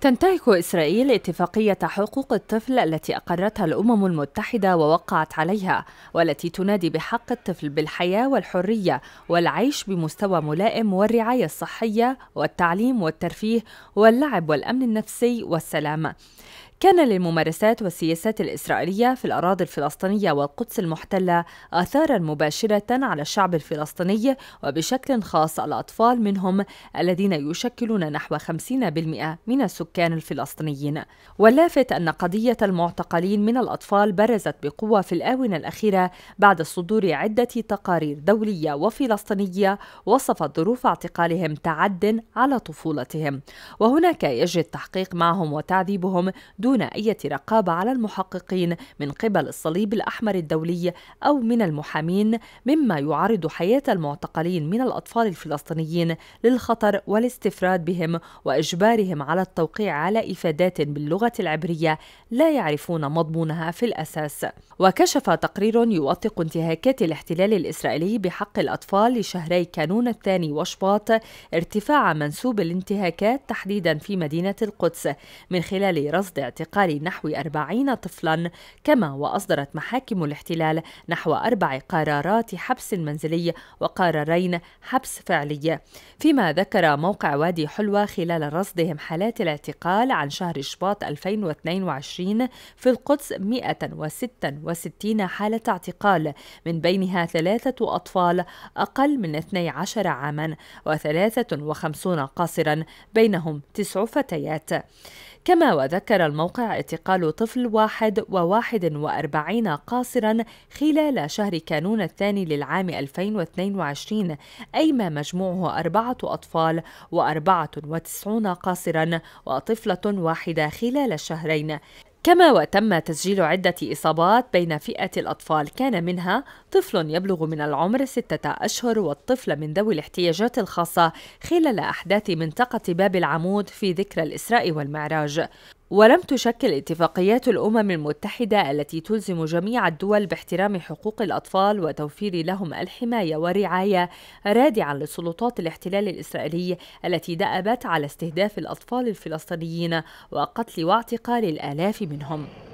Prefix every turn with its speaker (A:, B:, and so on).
A: تنتهك إسرائيل اتفاقية حقوق الطفل التي أقرتها الأمم المتحدة ووقعت عليها والتي تنادي بحق الطفل بالحياة والحرية والعيش بمستوى ملائم والرعاية الصحية والتعليم والترفيه واللعب والأمن النفسي والسلامة. كان للممارسات والسياسات الإسرائيلية في الأراضي الفلسطينية والقدس المحتلة آثارا مباشرة على الشعب الفلسطيني وبشكل خاص الأطفال منهم الذين يشكلون نحو 50% من السكان الفلسطينيين واللافت أن قضية المعتقلين من الأطفال برزت بقوة في الآونة الأخيرة بعد صدور عدة تقارير دولية وفلسطينية وصفت ظروف اعتقالهم تعد على طفولتهم وهناك يجري التحقيق معهم وتعذيبهم دون دون أي رقابة على المحققين من قبل الصليب الأحمر الدولي أو من المحامين مما يعرض حياة المعتقلين من الأطفال الفلسطينيين للخطر والاستفراد بهم وإجبارهم على التوقيع على إفادات باللغة العبرية لا يعرفون مضمونها في الأساس وكشف تقرير يوثق انتهاكات الاحتلال الإسرائيلي بحق الأطفال لشهري كانون الثاني وشباط ارتفاع منسوب الانتهاكات تحديدا في مدينة القدس من خلال رصد اعتقال نحو أربعين طفلا كما وأصدرت محاكم الاحتلال نحو أربع قرارات حبس منزلي وقرارين حبس فعلي فيما ذكر موقع وادي حلوه خلال رصدهم حالات الاعتقال عن شهر شباط 2022 في القدس 166 حالة اعتقال من بينها ثلاثة أطفال أقل من 12 عاما و53 قاصرا بينهم تسع فتيات كما وذكر الموقع اعتقال طفل واحد وواحد وأربعين قاصرا خلال شهر كانون الثاني للعام 2022 أي ما مجموعه أربعة أطفال وأربعة وتسعون قاصرا وطفلة واحدة خلال الشهرين كما وتم تسجيل عدة إصابات بين فئة الأطفال كان منها طفل يبلغ من العمر ستة أشهر والطفل من ذوي الاحتياجات الخاصة خلال أحداث منطقة باب العمود في ذكرى الإسراء والمعراج ولم تشكل اتفاقيات الامم المتحده التي تلزم جميع الدول باحترام حقوق الاطفال وتوفير لهم الحمايه ورعايه رادعا لسلطات الاحتلال الاسرائيلي التي دأبت على استهداف الاطفال الفلسطينيين وقتل واعتقال الالاف منهم